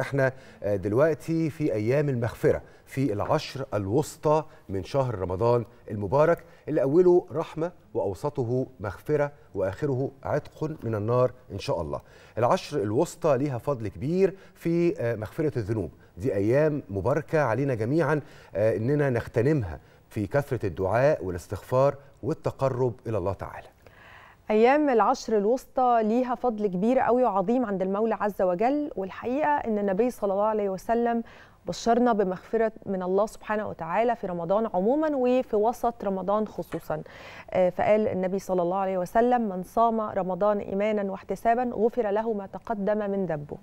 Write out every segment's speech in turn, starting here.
احنا آه، دلوقتي في ايام المغفره في العشر الوسطى من شهر رمضان المبارك اللي اوله رحمه واوسطه مغفره واخره عتق من النار ان شاء الله العشر الوسطى ليها فضل كبير في آه، مغفره الذنوب دي ايام مباركه علينا جميعا آه، اننا نغتنمها في كثره الدعاء والاستغفار والتقرب الى الله تعالى ايام العشر الوسطى ليها فضل كبير قوي وعظيم عند المولى عز وجل والحقيقه ان النبي صلى الله عليه وسلم بشرنا بمغفرة من الله سبحانه وتعالى في رمضان عموما وفي وسط رمضان خصوصا آه، فقال النبي صلى الله عليه وسلم من صام رمضان إيمانا واحتسابا غفر له ما تقدم من ذنبه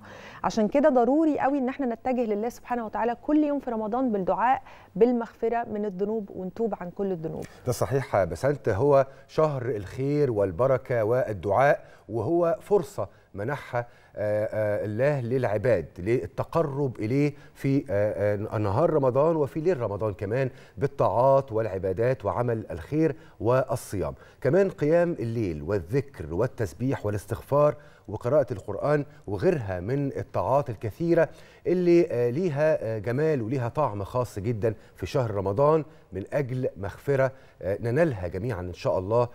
عشان كده ضروري قوي ان احنا نتجه لله سبحانه وتعالى كل يوم في رمضان بالدعاء بالمغفرة من الذنوب ونتوب عن كل الذنوب ده صحيح بس انت هو شهر الخير والبركة والدعاء وهو فرصة منحها آه، آه، الله للعباد للتقرب إليه في آه، نهار رمضان وفي ليل رمضان كمان بالطاعات والعبادات وعمل الخير والصيام كمان قيام الليل والذكر والتسبيح والاستغفار وقراءة القرآن وغيرها من الطاعات الكثيرة اللي ليها جمال وليها طعم خاص جدا في شهر رمضان من أجل مغفرة ننالها جميعا إن شاء الله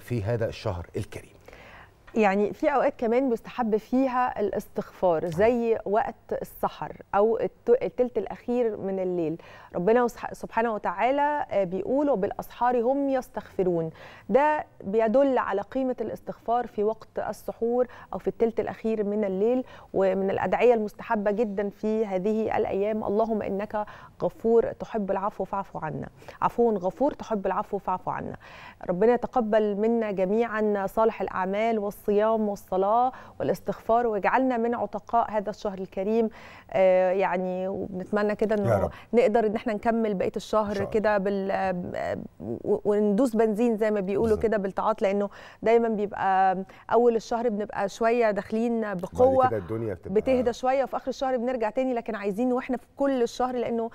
في هذا الشهر الكريم يعني في اوقات كمان بيستحب فيها الاستغفار زي وقت السحر او الثلث الاخير من الليل ربنا سبحانه وتعالى آه، بيقول وبالاسحار هم يستغفرون ده بيدل على قيمه الاستغفار في وقت السحور او في الثلث الاخير من الليل ومن الادعيه المستحبه جدا في هذه الايام اللهم انك غفور تحب العفو فاعف عنا عفو غفور تحب العفو فاعف عنا ربنا يتقبل منا جميعا صالح الاعمال الصيام والصلاة والاستغفار واجعلنا من عتقاء هذا الشهر الكريم آه، يعني وبنتمنى كده انه نقدر ان احنا نكمل بقيه الشهر كده بال آه، وندوس بنزين زي ما بيقولوا كده بالتعاطي لانه دايما بيبقى اول الشهر بنبقى شويه داخلين بقوه الدنيا بتهدى شويه وفي اخر الشهر بنرجع تاني لكن عايزين واحنا في كل الشهر لانه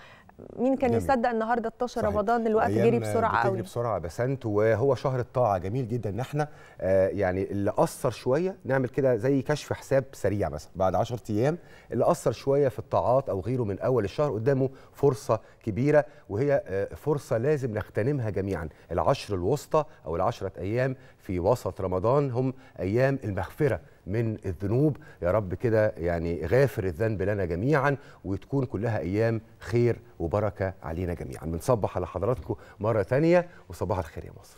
مين كان جميل. يصدق النهارده 12 رمضان الوقت جري بسرعه قوي جري بسرعه بسنت وهو شهر الطاعه جميل جدا ان احنا آه يعني اللي قصر شويه نعمل كده زي كشف حساب سريع مثلا بعد 10 ايام اللي قصر شويه في الطاعات او غيره من اول الشهر قدامه فرصه كبيره وهي آه فرصه لازم نغتنمها جميعا العشر الوسطى او العشرة ايام في وسط رمضان هم ايام المغفره من الذنوب يا رب كده يعني غافر الذنب لنا جميعا وتكون كلها أيام خير وبركة علينا جميعا بنصبح على حضراتكم مرة تانية وصباح الخير يا مصر